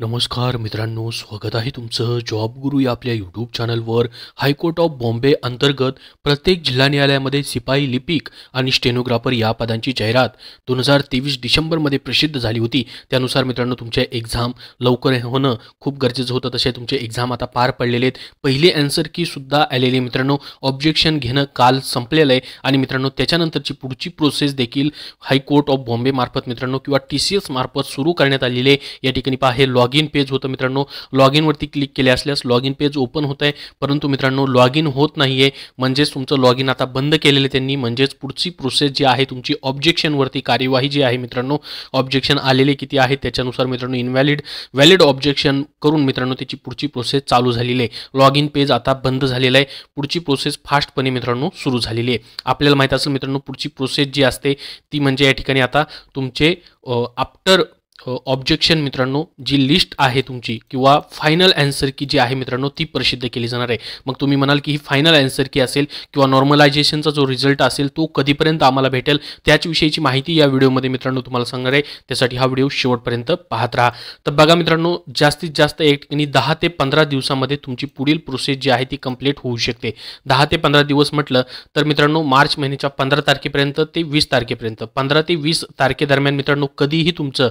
नमस्कार मित्रांनो स्वागत आहे तुमचं जॉब गुरु या आपल्या यूट्यूब चॅनलवर हायकोर्ट ऑफ बॉम्बे अंतर्गत प्रत्येक जिल्हा न्यायालयामध्ये सिपाई लिपिक आणि स्टेनोग्राफर या पदांची जाहिरात दोन हजार तेवीस डिसेंबरमध्ये प्रसिद्ध झाली होती त्यानुसार मित्रांनो तुमच्या एक्झाम लवकर होणं खूप गरजेचं होतं तसे तुमचे एक्झाम आता पार पडलेले आहेत पहिले अँसर सुद्धा आलेले मित्रांनो ऑब्जेक्शन घेणं काल संपलेलं आहे आणि मित्रांनो त्याच्यानंतरची पुढची प्रोसेस देखील हायकोर्ट ऑफ बॉम्बे मार्फत मित्रांनो किंवा टी सी एस मार्फत सुरू करण्यात आलेले आहे या ठिकाणी पाहे हे लॉग इन पेज होतं मित्रांनो लॉग इनवरती क्लिक केले असल्यास लॉग इन पेज ओपन होत आहे परंतु मित्रांनो लॉग इन होत नाही आहे म्हणजेच तुमचं लॉग इन आता बंद केलेलं त्यांनी म्हणजेच पुढची प्रोसेस जी आहे तुमची ऑब्जेक्शनवरती कार्यवाही जी आहे मित्रांनो ऑब्जेक्शन आलेले किती आहे त्याच्यानुसार मित्रांनो इनव्हॅलिड व्हॅलिड ऑब्जेक्शन करून मित्रांनो त्याची पुढची प्रोसेस चालू झालेली आहे लॉग इन पेज आता बंद झालेलं आहे पुढची प्रोसेस फास्टपणे मित्रांनो सुरू झालेली आहे आपल्याला माहीत असेल मित्रांनो पुढची प्रोसेस जी असते ती म्हणजे या ठिकाणी आता तुमचे आफ्टर ऑब्जेक्शन मित्रांनो जी लिस्ट आहे तुमची किंवा फायनल अँसर की जी आहे मित्रांनो ती प्रसिद्ध केली जाणार आहे मग तुम्ही म्हणाल की ही फायनल अँसर की असेल किंवा नॉर्मलायझेशनचा जो रिझल्ट असेल तो कधीपर्यंत आम्हाला भेटेल त्याच माहिती या व्हिडिओमध्ये मित्रांनो तुम्हाला सांगणार आहे त्यासाठी हा व्हिडिओ शेवटपर्यंत पाहत राहा तर बघा मित्रांनो जास्तीत जास्त एक ठिकाणी दहा ते पंधरा दिवसामध्ये तुमची पुढील प्रोसेस जी आहे ती कंप्लीट होऊ शकते दहा ते पंधरा दिवस म्हटलं तर मित्रांनो मार्च महिन्याच्या पंधरा तारखेपर्यंत ते वीस तारखेपर्यंत पंधरा ते वीस तारखेदरम्यान मित्रांनो कधीही तुमचं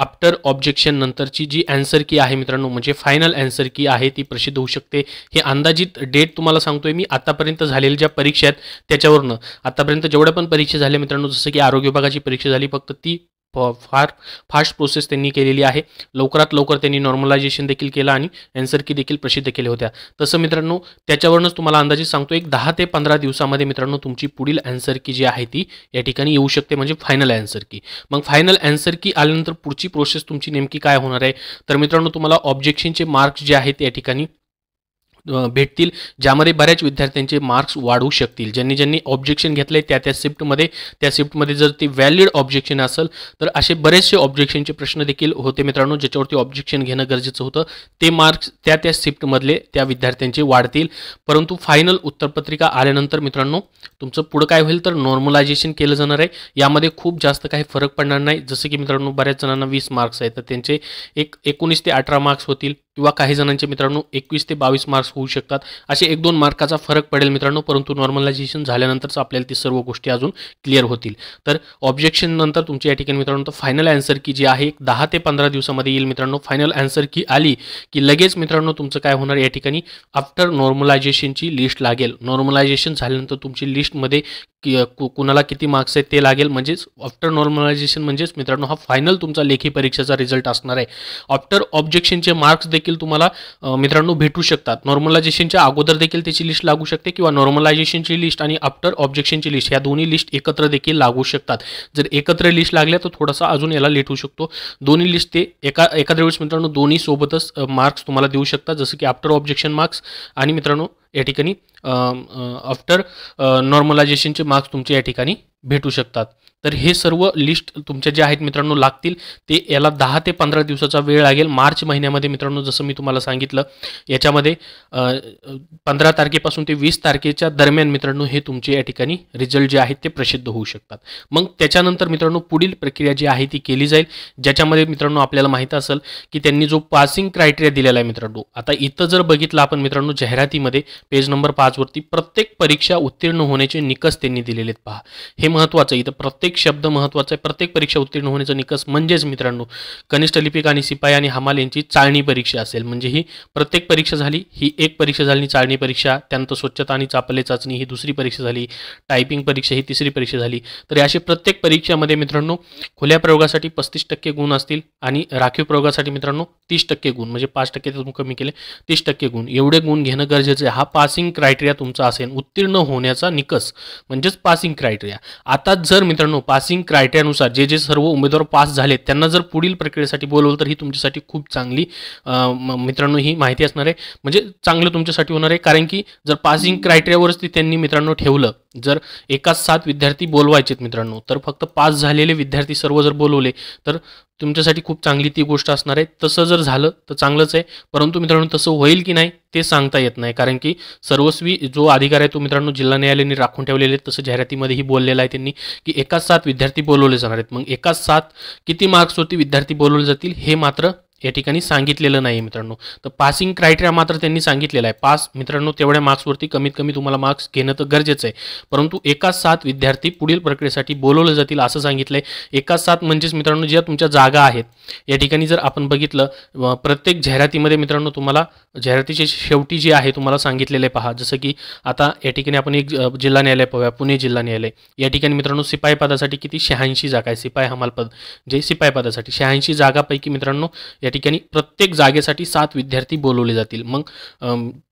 आफ्टर ऑब्जेक्शन नंतरची जी अँसर की आहे मित्रांनो म्हणजे फायनल अँसर की आहे ती प्रसिद्ध होऊ शकते हे अंदाजित डेट तुम्हाला सांगतोय मी आतापर्यंत झालेल्या ज्या परीक्षा आहेत त्याच्यावरनं आतापर्यंत जेवढ्या पण परीक्षा झाल्या मित्रांनो जसं की आरोग्य विभागाची परीक्षा झाली फक्त ती फार फास्ट प्रोसेस त्यांनी केलेली आहे लवकरात लवकर त्यांनी नॉर्मलायझेशन देखील केलं आणि अँसर की देखील प्रसिद्ध केल्या होत्या तसं मित्रांनो त्याच्यावरूनच तुम्हाला अंदाजे सांगतो एक दहा ते पंधरा दिवसामध्ये मित्रांनो तुमची पुढील अँसर की जी आहे ती या ठिकाणी येऊ शकते म्हणजे फायनल अँसर की मग फायनल अँसर की आल्यानंतर पुढची प्रोसेस तुमची नेमकी काय होणार आहे तर मित्रांनो तुम्हाला ऑब्जेक्शनचे मार्क्स जे आहेत या ठिकाणी भेटतील ज्यामध्ये बऱ्याच विद्यार्थ्यांचे मार्क्स वाढू शकतील ज्यांनी ज्यांनी ऑब्जेक्शन घेतलं आहे त्या त्या शिफ्टमध्ये त्या शिफ्टमध्ये जर ती व्हॅलिड ऑब्जेक्शन असेल तर असे बरेचसे ऑब्जेक्शनचे प्रश्न देखील होते मित्रांनो ज्याच्यावरती ऑब्जेक्शन घेणं गरजेचं होतं ते मार्क्स त्या त्या शिफ्टमधले त्या विद्यार्थ्यांचे वाढतील परंतु फायनल उत्तरपत्रिका आल्यानंतर मित्रांनो तुमचं पुढं काय होईल तर नॉर्मलायझेशन केलं जाणार आहे यामध्ये खूप जास्त काही फरक पडणार नाही जसं की मित्रांनो बऱ्याच जणांना वीस मार्क्स आहेत तर त्यांचे एक एकोणीस ते अठरा मार्क्स होतील किंवा काही जणांचे मित्रांनो एकवीस ते बावीस मार्क्स होऊ शकतात असे एक दोन मार्काचा फरक पडेल मित्रांनो परंतु नॉर्मलायझेशन झाल्यानंतरच आपल्याला ती सर्व गोष्टी अजून क्लिअर होतील तर ऑब्जेक्शन नंतर तुमच्या या ठिकाणी मित्रांनो फायनल आन्सर की जी आहे दहा ते पंधरा दिवसामध्ये येईल मित्रांनो फायनल आन्सर की आली की लगेच मित्रांनो तुमचं काय होणार या ठिकाणी आफ्टर नॉर्मलायझेशनची लिस्ट लागेल नॉर्मलायझेशन झाल्यानंतर तुमची लिस्टमध्ये की कुणाला किती मार्क्स आहेत ते लागेल म्हणजेच आफ्टर नॉर्मलायझेशन म्हणजेच मित्रांनो हा फायनल तुमचा लेखी परीक्षेचा रिझल्ट असणार आहे आफ्टर ऑब्जेक्शनचे मार्क्स देखील तुम्हाला मित्रांनो भेटू शकतात नॉर्मलायझेशनच्या अगोदर देखील त्याची लिस्ट लागू शकते किंवा नॉर्मलायझेशनची लिस्ट आणि आफ्टर ऑब्जेक्शनची लिस्ट या दोन्ही लिस्ट एकत्र देखील लागू शकतात जर एकत्र लिस्ट लागल्या तर थोडासा अजून याला लेट होऊ शकतो दोन्ही लिस्ट ते एका एखाद्या वेळेस मित्रांनो दोन्ही सोबतच मार्क्स तुम्हाला देऊ शकतात जसं की आफ्टर ऑब्जेक्शन मार्क्स आणि मित्रांनो या ठिकाणी आफ्टर नॉर्मलायझेशनचे मार्क्स तुमचे या ठिकाणी भेटू शकतात तर हे सर्व लिस्ट तुमचे जे आहेत मित्रांनो लागतील ते याला दहा ते पंधरा दिवसाचा वेळ लागेल मार्च महिन्यामध्ये मित्रांनो जसं मी तुम्हाला सांगितलं याच्यामध्ये पंधरा तारखेपासून ते वीस तारखेच्या दरम्यान मित्रांनो हे तुमचे या ठिकाणी रिझल्ट जे आहेत ते प्रसिद्ध होऊ शकतात मग त्याच्यानंतर मित्रांनो पुढील प्रक्रिया जी आहे ती केली जाईल ज्याच्यामध्ये मित्रांनो आपल्याला माहीत असेल की त्यांनी जो पासिंग क्रायटेरिया दिलेला आहे मित्रांनो आता इथं जर बघितलं आपण मित्रांनो जाहिरातीमध्ये पेज नंबर पाचवरती प्रत्येक परीक्षा उत्तीर्ण होण्याचे निकष त्यांनी दिलेले आहेत पहा हे महत्त्वाचं इथं प्रत्येक शब्द महत्त्वाचा आहे प्रत्येक परीक्षा उत्तीर्ण होण्याचा निकष म्हणजेच मित्रांनो कनिष्ठ लिपिक आणि सिपाई आणि हमाल यांची चाळणी परीक्षा असेल म्हणजे ही प्रत्येक परीक्षा झाली ही एक परीक्षा झाली चाळणी परीक्षा त्यानंतर स्वच्छता आणि चापले चाचणी ही दुसरी परीक्षा झाली टायपिंग परीक्षा ही तिसरी परीक्षा झाली तर अशी प्रत्येक परीक्षामध्ये मित्रांनो खुल्या प्रयोगासाठी पस्तीस टक्के गुण असतील आणि राखीव प्रयोगासाठी मित्रांनो तीस टक्के गुण म्हणजे पाच टक्के तुम्ही कमी केले तीस टक्के गुण एवढे गुण घेणं गरजेचं आहे हा पासिंग क्रायटेरिया तुमचा असेल उत्तीर्ण होण्याचा निकष म्हणजेच पासिंग क्रायटेरिया आता जर मित्रांनो पासिंग क्रायटेरियानुसार जे जे सर्व उमेदवार पास झाले त्यांना जर पुढील प्रक्रियेसाठी बोलवलं तर ही तुमच्यासाठी खूप चांगली मित्रांनो ही माहिती असणार आहे म्हणजे चांगलं तुमच्यासाठी होणार आहे कारण की जर पासिंग क्रायटेरियावरच ती त्यांनी मित्रांनो ठेवलं जर एकाच सात विद्यार्थी बोलवायचेत मित्रांनो तर फक्त पास झालेले विद्यार्थी सर्व जर बोलवले तर तुमच्यासाठी खूप चांगली ती गोष्ट असणार आहे तसं जर झालं तर चांगलंच आहे परंतु मित्रांनो तसं होईल की नाही ते सांगता येत नाही कारण की सर्वस्वी जो अधिकार आहे तो मित्रांनो जिल्हा न्यायालयाने राखून ठेवलेले आहेत तसं जाहिरातीमध्येही बोललेलं आहे त्यांनी की एकाच सात विद्यार्थी बोलवले जाणार आहेत मग एकाच सात किती मार्क्स होती विद्यार्थी बोलवले जातील हे मात्र या ठिकाणी सांगितलेलं नाही मित्रांनो तर पासिंग क्रायटेरिया मात्र त्यांनी सांगितलेला आहे पास मित्रांनो तेवढ्या मार्क्सवरती कमीत कमी तुम्हाला मार्क्स घेणं तर गरजेचं आहे परंतु एकाच सात विद्यार्थी पुढील प्रक्रियेसाठी बोलवले जातील असं सांगितलं आहे एकाच सात म्हणजेच मित्रांनो ज्या तुमच्या जागा आहेत या ठिकाणी जर आपण बघितलं प्रत्येक जाहिरातीमध्ये मित्रांनो तुम्हाला जाहिरातीचे शेवटी जी आहे तुम्हाला आहे पहा जसं की आता या ठिकाणी आपण एक जिल्हा न्यायालय पाहूया पुणे जिल्हा न्यायालय या ठिकाणी मित्रांनो सिपाईपदासाठी पदासाठी किती शहाऐंशी जागा आहे सिपाई हमालपद जे सिपाई पदासाठी शहाऐंशी जागापैकी मित्रांनो त्या ठिकाणी प्रत्येक जागेसाठी सात विद्यार्थी बोलवले जातील मग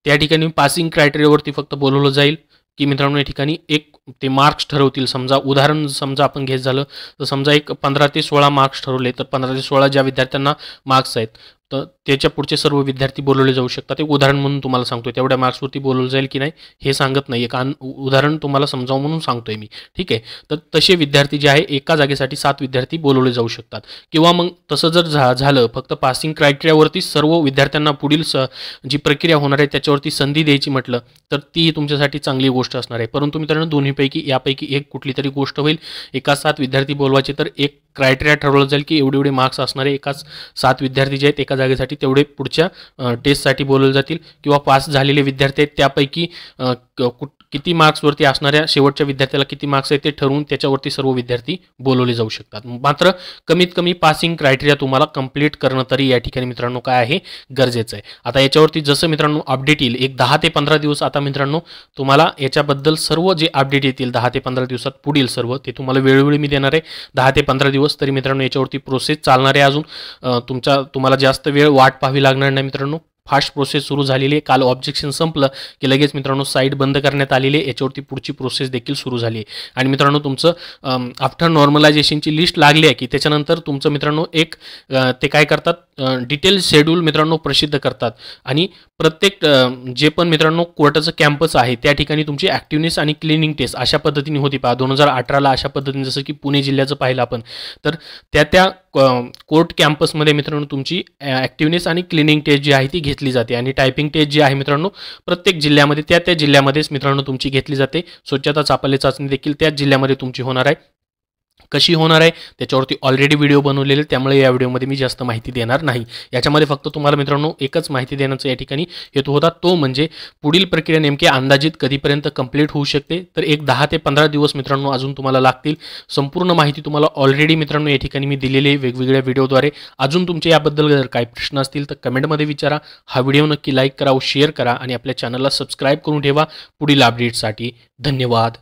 त्या ठिकाणी पासिंग क्रायटेरियावरती फक्त बोलवलं जाईल की मित्रांनो या ठिकाणी एक ते मार्क्स ठरवतील समजा उदाहरण समजा आपण घेत झालं तर समजा एक पंधरा ते सोळा मार्क्स ठरवले तर पंधरा ते सोळा ज्या विद्यार्थ्यांना मार्क्स आहेत तर त्याच्या पुढचे सर्व विद्यार्थी बोलवले जाऊ शकतात एक उदाहरण म्हणून तुम्हाला सांगतोय तेवढ्या मार्क्सवरती बोलवलं जाईल की नाही हे सांगत नाही कारण उदाहरण तुम्हाला समजावं म्हणून सांगतोय मी ठीक आहे तर तसे विद्यार्थी जे आहे एका जागेसाठी सात विद्यार्थी बोलवले जाऊ शकतात किंवा मग तसं जर झा झालं फक्त पासिंग क्रायटेरियावरती सर्व विद्यार्थ्यांना पुढील स जी प्रक्रिया होणार आहे त्याच्यावरती संधी द्यायची म्हटलं तर ती तुमच्यासाठी चांगली गोष्ट असणार आहे परंतु मित्रांनो दोन्हीपैकी यापैकी एक कुठली तरी गोष्ट होईल एका सात विद्यार्थी बोलवायचे तर एक क्रायटेरिया ठरवलं जाईल की एवढे एवढे मार्क्स असणारे एकाच सात विद्यार्थी जे आहेत एका जागेसाठी तेवढे पुढच्या टेस्टसाठी बोलवले जातील किंवा पास झालेले विद्यार्थी आहेत त्यापैकी कुट किती मार्क्सवरती असणाऱ्या शेवटच्या विद्यार्थ्याला किती मार्क्स आहेत ते ठरवून त्याच्यावरती सर्व विद्यार्थी बोलवले जाऊ शकतात मात्र कमीत कमी पासिंग क्रायटेरिया तुम्हाला कंप्लीट करणं तरी या ठिकाणी मित्रांनो काय आहे गरजेचं आहे आता याच्यावरती जसं मित्रांनो अपडेट येईल एक दहा ते पंधरा दिवस आता मित्रांनो तुम्हाला याच्याबद्दल सर्व जे अपडेट येतील दहा ते पंधरा दिवसात पुढील सर्व ते तुम्हाला वेळोवेळी मी देणार आहे दहा ते पंधरा दिवस तरी मित्रांनो याच्यावरती प्रोसेस चालणार आहे अजून तुमचा तुम्हाला जास्त वेळ वाट पाहावी लागणार नाही मित्रांनो फास्ट प्रोसेस सुरू झालेली आहे काल ऑब्जेक्शन संपलं की लगेच मित्रांनो साईट बंद करण्यात आलेली आहे याच्यावरती पुढची प्रोसेस देखील सुरू झाली आहे आणि मित्रांनो तुमचं आफ्टर नॉर्मलायझेशनची लिस्ट लागली आहे की त्याच्यानंतर तुमचं मित्रांनो एक ते काय करतात डिटेल शेड्यूल मित्रांनो प्रसिद्ध करतात आणि प्रत्येक जे पण मित्रांनो कोर्टाचं कॅम्पस आहे त्या ठिकाणी तुमची ॲक्टिव्हनेस आणि क्लिनिंग टेस्ट अशा पद्धतीने होती पहा दोन हजार अठराला अशा पद्धतीने जसं की पुणे जिल्ह्याचं पाहिलं आपण तर त्या त्या कोर्ट कॅम्पसमध्ये मित्रांनो तुमची ॲक्टिव्हनेस आणि क्लिनिंग टेस्ट जी आहे ती घेतली घेतली जाते आणि टायपिंग टेस्ट जी आहे मित्रांनो प्रत्येक जिल्ह्यामध्ये त्या त्या जिल्ह्यामध्येच मित्रांनो तुमची घेतली जाते स्वच्छता चापले चाचणी देखील त्याच जिल्ह्यामध्ये तुमची होणार आहे कशी होणार आहे त्याच्यावरती ऑलरेडी व्हिडिओ बनवलेले त्यामुळे या व्हिडिओमध्ये मी जास्त माहिती देणार नाही याच्यामध्ये फक्त तुम्हाला मित्रांनो एकच माहिती देण्याचा या ठिकाणी हेतू होता तो म्हणजे पुढील प्रक्रिया नेमकी अंदाजित कधीपर्यंत कंप्लीट होऊ शकते तर एक दहा ते पंधरा दिवस मित्रांनो अजून तुम्हाला लागतील संपूर्ण माहिती तुम्हाला ऑलरेडी मित्रांनो या ठिकाणी मी दिलेली वेगवेगळ्या व्हिडिओद्वारे अजून तुमचे याबद्दल जर काही प्रश्न असतील तर कमेंटमध्ये विचारा हा व्हिडिओ नक्की लाईक करा शेअर करा आणि आपल्या चॅनलला सबस्क्राईब करून ठेवा पुढील अपडेटसाठी धन्यवाद